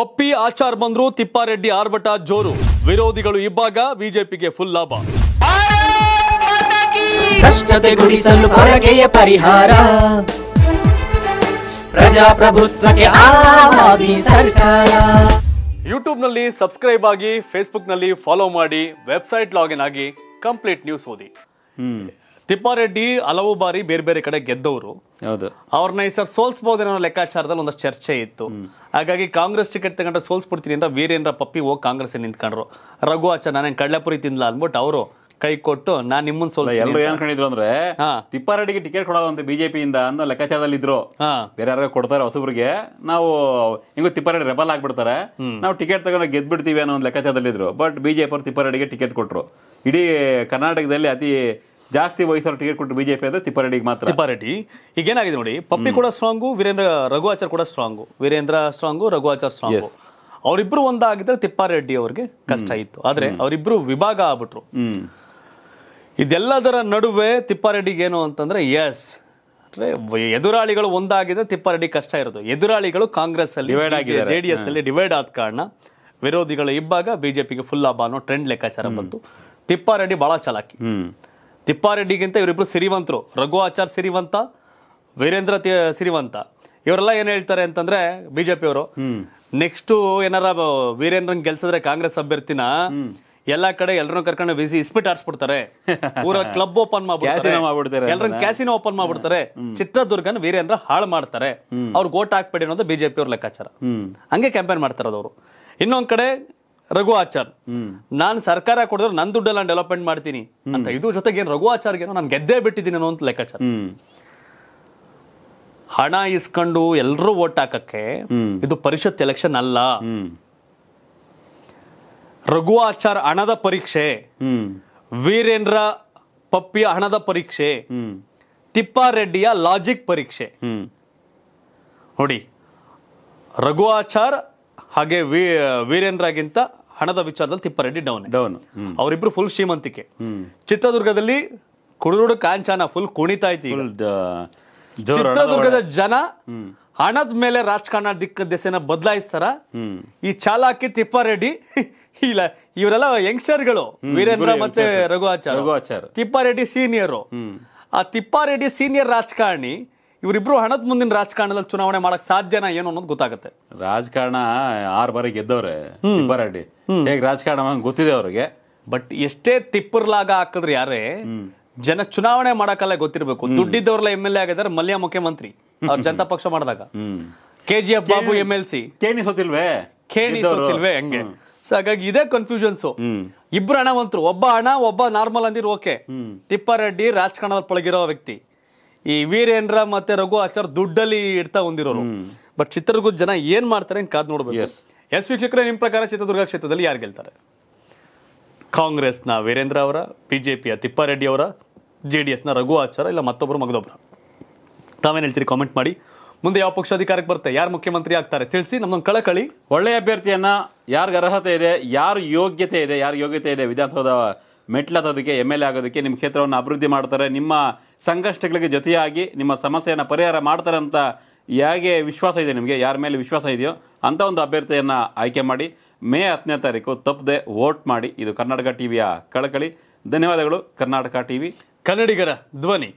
ಪಪ್ಪಿ ಆಚಾರ್ ಬಂದ್ರು ತಿಪ್ಪಾರೆಡ್ಡಿ ಆರ್ಭಟ ಜೋರು ವಿರೋಧಿಗಳು ಇಬ್ಬಾಗ ಬಿಜೆಪಿಗೆ ಫುಲ್ ಲಾಭ ಕಷ್ಟತೆ ಗುಡಿಸಲು ಪರಿಹಾರ ಪ್ರಜಾಪ್ರಭುತ್ವಕ್ಕೆ ಸರ್ಕಾರ ಯೂಟ್ಯೂಬ್ನಲ್ಲಿ ಸಬ್ಸ್ಕ್ರೈಬ್ ಆಗಿ ಫೇಸ್ಬುಕ್ನಲ್ಲಿ ಫಾಲೋ ಮಾಡಿ ವೆಬ್ಸೈಟ್ ಲಾಗಿನ್ ಆಗಿ ಕಂಪ್ಲೀಟ್ ನ್ಯೂಸ್ ಓದಿ ತಿಪ್ಪಾರೆಡ್ಡಿ ಹಲವು ಬಾರಿ ಬೇರೆ ಬೇರೆ ಕಡೆ ಗೆದ್ದವರು ಹೌದು ಅವ್ರನ್ನ ಈ ಸರ್ ಸೋಲ್ಸ್ಬೋದೇನೋ ಲೆಕ್ಕಾಚಾರದಲ್ಲಿ ಒಂದಷ್ಟು ಚರ್ಚೆ ಇತ್ತು ಹಾಗಾಗಿ ಕಾಂಗ್ರೆಸ್ ಟಿಕೆಟ್ ತಗೊಂಡ್ರೆ ಬಿಡ್ತೀನಿ ಅಂತ ವೀರೇಂದ್ರ ಪಪ್ಪಿ ಹೋಗಿ ಕಾಂಗ್ರೆಸ್ ನಿಂತ್ಕೊಂಡ್ರು ರಘು ಆಚಾರ ನಾನೇನು ಕಳ್ಳಪುರಿ ತಿನ್ಲ ಅಂದ್ಬಿಟ್ಟು ಅವರು ಕೈ ಕೊಟ್ಟು ನಾನ್ ನಿಮ್ಮನ್ ಸೋಲ್ ಎಲ್ಲರೂ ಏನ್ ಕಂಡಿದ್ರು ಅಂದ್ರೆ ತಿಪ್ಪಾರೆಡ್ಡಿಗೆ ಟಿಕೆಟ್ ಕೊಡಲ್ಲ ಅಂತ ಬಿಜೆಪಿಯಿಂದ ಅನ್ನೋ ಲೆಕ್ಕಾಚಾರದಲ್ಲಿ ಇದ್ರು ಬೇರೆ ಯಾರು ಕೊಡ್ತಾರೆ ಹೊಸಬ್ರಿಗೆ ನಾವು ಹಿಂಗ ತಿಪ್ಪಾರೆಡ್ಡಿ ರೆಬಲ್ ಆಗ್ಬಿಡ್ತಾರೆ ನಾವು ಟಿಕೆಟ್ ತಗೊಂಡು ಗೆದ್ಬಿಡ್ತೀವಿ ಅನ್ನೋ ಒಂದು ಲೆಕ್ಕಾಚಾರದಲ್ಲಿ ಇದ್ರು ಬಟ್ ಬಿಜೆಪಿ ಅವರು ತಿಪ್ಪಾರೆಡ್ಡಿಗೆ ಟಿಕೆಟ್ ಕೊಟ್ರು ಇಡೀ ಕರ್ನಾಟಕದಲ್ಲಿ ಅತಿ ಜಾಸ್ತಿ ವಯಸ್ಸಲ್ಲಿ ಟಿಕೆಟ್ ಕೊಟ್ಟು ಬಿಜೆಪಿ ಅಂದ್ರೆ ತಿಪ್ಪಾರೆಡ್ಡಿಗೆ ಮಾತ್ರ ತಿಪ್ಪಾರೆಡ್ಡಿ ಈಗ ಏನಾಗಿದೆ ನೋಡಿ ಪಪ್ಪಿ ಕೂಡ ಸ್ಟ್ರಾಂಗು ವೀರೇಂದ್ರ ರಘು ಆಚಾರ್ ಕೂಡ strong Veerendra strong Raghu Achar strong ಅವರಿಬ್ರು ಒಂದಾಗಿದ್ರೆ ತಿಪ್ಪಾರೆಡ್ಡಿ ಅವ್ರಿಗೆ ಕಷ್ಟ ಇತ್ತು ಆದ್ರೆ ಅವರಿಬ್ರು ವಿಭಾಗ ಆಗ್ಬಿಟ್ರು ಇದೆಲ್ಲದರ ನಡುವೆ ತಿಪ್ಪಾರೆಡ್ಡಿಗೆ ಏನು ಅಂತಂದ್ರೆ ಎಸ್ ಎದುರಾಳಿಗಳು ಒಂದಾಗಿದ್ರೆ ತಿಪ್ಪಾರೆಡ್ಡಿ ಕಷ್ಟ ಇರೋದು ಎದುರಾಳಿಗಳು ಕಾಂಗ್ರೆಸ್ ಅಲ್ಲಿ ಜೆಡಿಎಸ್ ಅಲ್ಲಿ ಡಿವೈಡ್ ಆದ ಕಾರಣ ವಿರೋಧಿಗಳು ಇಬ್ಬಾಗ ಬಿಜೆಪಿಗೆ ಫುಲ್ ಲಾಭ ಅನ್ನೋ ಟ್ರೆಂಡ್ ಲೆಕ್ಕಾಚಾರ ಬಂತು ತಿಪ್ಪಾರೆಡ್ಡಿ ಬಹಳ ಚಲಾಕಿ ತಿಪ್ಪಾರೆಡ್ಡಿಗಿಂತ ಇವರಿಬ್ರು ಸಿರಿವಂತರು ರಘು ಆಚಾರ್ ಸಿರಿವಂತ ವೀರೇಂದ್ರ ಸಿರಿವಂತ ಇವರೆಲ್ಲ ಏನ್ ಹೇಳ್ತಾರೆ ಅಂತಂದ್ರೆ ಬಿಜೆಪಿಯವರು ನೆಕ್ಸ್ಟ್ ಏನಾರ ವೀರೇಂದ್ರನ್ ಗೆಲ್ಸಿದ್ರೆ ಕಾಂಗ್ರೆಸ್ ಅಭ್ಯರ್ಥಿನ ಎಲ್ಲಾ ಕಡೆ ಎಲ್ಲರೂ ಕರ್ಕೊಂಡು ಬಿಸಿ ಇಸ್ಪಿಟ್ ಆಡ್ಸ್ಬಿಡ್ತಾರೆ ಊರ ಕ್ಲಬ್ ಓಪನ್ ಮಾಡ್ಬಿಡ್ತಾರೆ ಎಲ್ಲರನ್ನ ಕ್ಯಾಸಿನೋ ಓಪನ್ ಮಾಡ್ಬಿಡ್ತಾರೆ ಚಿತ್ರದುರ್ಗನ ವೀರೇಂದ್ರ ಹಾಳು ಮಾಡ್ತಾರೆ ಅವ್ರಿಗೆ ಓಟ್ ಹಾಕ್ಬೇಡಿ ಅನ್ನೋದು ಬಿಜೆಪಿ ಅವ್ರ ಲೆಕ್ಕಾಚಾರ ಹಂಗೆ ಕ್ಯಾಂಪೇನ್ ಮಾಡ್ತಾರದವರು ಇನ್ನೊಂದ್ ಕಡೆ ರಘು ಆಚಾರ್ ನಾನು ಸರ್ಕಾರ ಕೊಡಿದ್ರೆ ನನ್ನ ದುಡ್ಡಲ್ಲ ಡೆವಲಪ್ಮೆಂಟ್ ಮಾಡ್ತೀನಿ ಅಂತ ಇದು ಜೊತೆಗೆ ಏನು ರಘು ಆಚಾರ್ಗೇನೋ ನಾನು ಗೆದ್ದೇ ಬಿಟ್ಟಿದ್ದೀನಿ ಅನ್ನೋ ಅಂತ ಲೆಕ್ಕಾಚಾರ ಹಣ ಇಸ್ಕೊಂಡು ಎಲ್ಲರೂ ಓಟ್ ಹಾಕಕ್ಕೆ ಇದು ಪರಿಷತ್ ಎಲೆಕ್ಷನ್ ಅಲ್ಲ ರಘು ಆಚಾರ್ ಹಣದ ಪರೀಕ್ಷೆ ವೀರೇಂದ್ರ ಪಪ್ಪಿಯ ಹಣದ ಪರೀಕ್ಷೆ ತಿಪ್ಪಾರೆಡ್ಡಿಯ ಲಾಜಿಕ್ ಪರೀಕ್ಷೆ ನೋಡಿ ರಘು ಆಚಾರ್ ಹಾಗೆ ವೀರೇಂದ್ರ ವೀರೇಂದ್ರಗಿಂತ ಹಣದ ವಿಚಾರದಲ್ಲಿ ತಿಪ್ಪಾರೆಡ್ಡಿ ಡೌನ್ ಡೌನ್ ಅವರಿಬ್ರು ಫುಲ್ ಶ್ರೀಮಂತಿಕೆ ಚಿತ್ರದುರ್ಗದಲ್ಲಿ ಕುಡುರುಡು ಕಾಂಚನ ಫುಲ್ ಕುಣಿತಾ ಐತಿ ಚಿತ್ರದುರ್ಗದ ಜನ ಹಣದ ಮೇಲೆ ರಾಜಕಾರಣ ದಿಕ್ಕ ದೆಸೆನ ಬದಲಾಯಿಸ್ತಾರ ಈ ಚಾಲಾಕಿ ತಿಪ್ಪಾರೆಡ್ಡಿ ಇಲ್ಲ ಇವರೆಲ್ಲ ಯಂಗ್ಸ್ಟರ್ಗಳು ವೀರೇಂದ್ರ ಮತ್ತೆ ರಘು ಆಚಾರ್ ತಿಪ್ಪಾರೆಡ್ಡಿ ಸೀನಿಯರ್ ಆ ತಿಪ್ಪಾರೆಡ್ಡಿ ಸೀನಿಯರ್ ರಾಜಕಾರಣಿ ಇವರಿಬ್ರು ಹಣದ ಮುಂದಿನ ರಾಜಕಾರಣದಲ್ಲಿ ಚುನಾವಣೆ ಮಾಡಕ್ ಸಾಧ್ಯನಾ ಏನು ಅನ್ನೋದು ಗೊತ್ತಾಗುತ್ತೆ ರಾಜಕಾರಣ ಆರು ಬಾರಿ ಗೆದ್ದವ್ರೆ ಬರಡಿ ಹೇಗೆ ರಾಜಕಾರಣ ಗೊತ್ತಿದೆ ಅವ್ರಿಗೆ ಬಟ್ ಎಷ್ಟೇ ತಿಪ್ಪರ್ಲಾಗ ಹಾಕಿದ್ರೆ ಯಾರೇ ಜನ ಚುನಾವಣೆ ಮಾಡಕ್ಕಲ್ಲ ಗೊತ್ತಿರಬೇಕು ದುಡ್ಡಿದ್ದವ್ರಲ್ಲ ಎಮ್ ಎಲ್ ಎ ಆಗಿದ್ದಾರೆ ಮಲ್ಯ ಮುಖ್ಯಮಂತ್ರಿ ಅವ್ರ ಜನತಾ ಪಕ್ಷ ಮಾಡಿದಾಗ K G F Babu M L C ಕೇಣಿ ಸೋತಿಲ್ವೇ ಕೇಣಿ e ಸೋತಿಲ್ವೇ ಹೆಂಗೆ ಸೊ ಹಾಗಾಗಿ ಇದೇ ಕನ್ಫ್ಯೂಷನ್ಸ್ ಇಬ್ರು ಹಣವಂತರು ಒಬ್ಬ ಹಣ ಒಬ್ಬ ನಾರ್ಮಲ್ ಅಂದಿರು ಓಕೆ ತಿಪ್ಪಾರೆಡ್ಡಿ ರಾಜಕಾರಣದಲ್ಲಿ ಪಳಗಿರೋ ವ್ಯಕ್ತಿ ಈ ವೀರೇಂದ್ರ ಮತ್ತೆ ರಘು ಆಚಾರ ದುಡ್ಡಲ್ಲಿ ಇಡ್ತಾ ಹೊಂದಿರೋರು ಬಟ್ ಚಿತ್ರದುರ್ಗದ ಜನ ಏನ್ ಮಾಡ್ತಾರೆ ಕಾದ್ ನೋಡ್ಬೇಕು ಎಸ್ ವೀಕ್ಷಕರೇ ನಿಮ್ಮ ಪ್ರಕಾರ ಚಿತ್ರದುರ್ಗ ಕ್ಷೇತ್ರದಲ್ಲಿ ಯಾರು ಗೆಲ್ತಾರೆ ಕಾಂಗ್ರೆಸ್ನ ವೀರೇಂದ್ರ ಅವರ ಬಿಜೆಪಿಯ ತಿಪ್ಪಾರೆಡ್ಡಿ ಅವರ ಜೆ ಡಿ ಎಸ್ನ ರಘು ಆಚಾರ ಇಲ್ಲ ಮತ್ತೊಬ್ಬರು ಮಗದೊಬ್ಬರ ತಾವೇನು ಹೇಳ್ತೀರಿ ಕಾಮೆಂಟ್ ಮಾಡಿ ಮುಂದೆ ಯಾವ ಪಕ್ಷ ಅಧಿಕಾರಕ್ಕೆ ಬರುತ್ತೆ ಯಾರು ಮುಖ್ಯಮಂತ್ರಿ ಆಗ್ತಾರೆ ತಿಳಿಸಿ ನಮ್ದೊಂದು ಕಳಕಳಿ ಒಳ್ಳೆಯ ಅಭ್ಯರ್ಥಿಯನ್ನ ಯಾರಿಗೆ ಅರ್ಹತೆ ಇದೆ ಯಾರು ಯೋಗ್ಯತೆ ಇದೆ ಯಾರು ಯೋಗ್ಯತೆ ಇದೆ ವಿಧಾನಸೌಧ ಮೆಟ್ಲತ್ತೋದಕ್ಕೆ ಎಮ್ ಎಲ್ ಎ ಆಗೋದಕ್ಕೆ ನಿಮ್ಮ ಕ್ಷೇತ್ರವನ್ನು ಅಭಿವೃದ್ಧಿ ಮಾಡ್ತಾರೆ ನಿಮ್ಮ ಸಂಕಷ್ಟಗಳಿಗೆ ಜೊತೆಯಾಗಿ ನಿಮ್ಮ ಸಮಸ್ಯೆಯನ್ನು ಪರಿಹಾರ ಮಾಡ್ತಾರೆ ಅಂತ ಹೇಗೆ ವಿಶ್ವಾಸ ಇದೆ ನಿಮಗೆ ಯಾರ ಮೇಲೆ ವಿಶ್ವಾಸ ಇದೆಯೋ ಅಂಥ ಒಂದು ಅಭ್ಯರ್ಥಿಯನ್ನು ಆಯ್ಕೆ ಮಾಡಿ ಮೇ ಹತ್ತನೇ ತಾರೀಕು ತಪ್ಪದೆ ವೋಟ್ ಮಾಡಿ ಇದು ಕರ್ನಾಟಕ ಟಿವಿಯ ಕಳಕಳಿ ಧನ್ಯವಾದಗಳು ಕರ್ನಾಟಕ ವಿ ಕನ್ನಡಿಗರ ಧ್ವನಿ